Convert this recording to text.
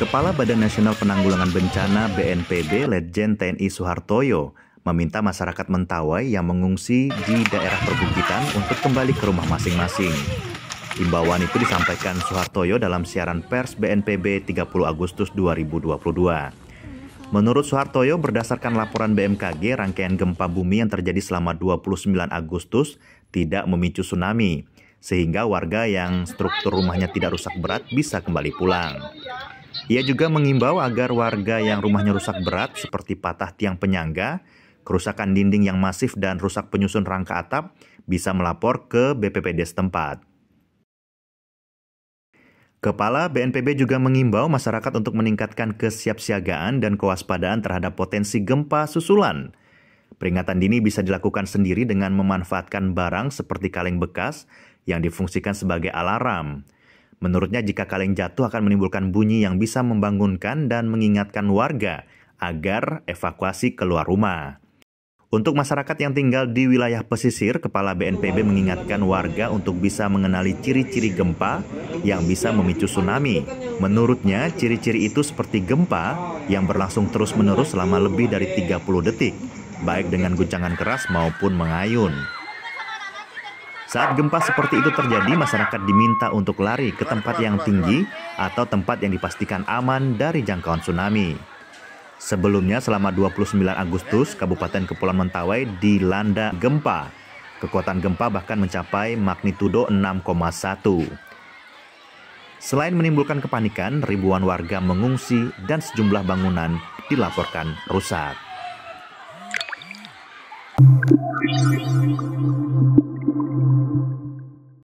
Kepala Badan Nasional Penanggulangan Bencana BNPB Letjen TNI Soehartoyo meminta masyarakat Mentawai yang mengungsi di daerah perbukitan untuk kembali ke rumah masing-masing. Imbauan itu disampaikan Soehartoyo dalam siaran pers BNPB 30 Agustus 2022. Menurut Soehartoyo, berdasarkan laporan BMKG, rangkaian gempa bumi yang terjadi selama 29 Agustus tidak memicu tsunami, sehingga warga yang struktur rumahnya tidak rusak berat bisa kembali pulang. Ia juga mengimbau agar warga yang rumahnya rusak berat seperti patah tiang penyangga, kerusakan dinding yang masif dan rusak penyusun rangka atap bisa melapor ke BPPD setempat. Kepala BNPB juga mengimbau masyarakat untuk meningkatkan kesiapsiagaan dan kewaspadaan terhadap potensi gempa susulan. Peringatan dini bisa dilakukan sendiri dengan memanfaatkan barang seperti kaleng bekas yang difungsikan sebagai alarm. Menurutnya jika kaleng jatuh akan menimbulkan bunyi yang bisa membangunkan dan mengingatkan warga agar evakuasi keluar rumah. Untuk masyarakat yang tinggal di wilayah pesisir, Kepala BNPB mengingatkan warga untuk bisa mengenali ciri-ciri gempa yang bisa memicu tsunami. Menurutnya, ciri-ciri itu seperti gempa yang berlangsung terus-menerus selama lebih dari 30 detik, baik dengan guncangan keras maupun mengayun. Saat gempa seperti itu terjadi, masyarakat diminta untuk lari ke tempat yang tinggi atau tempat yang dipastikan aman dari jangkauan tsunami. Sebelumnya selama 29 Agustus, Kabupaten Kepulauan Mentawai dilanda gempa. Kekuatan gempa bahkan mencapai magnitudo 6,1. Selain menimbulkan kepanikan, ribuan warga mengungsi dan sejumlah bangunan dilaporkan rusak.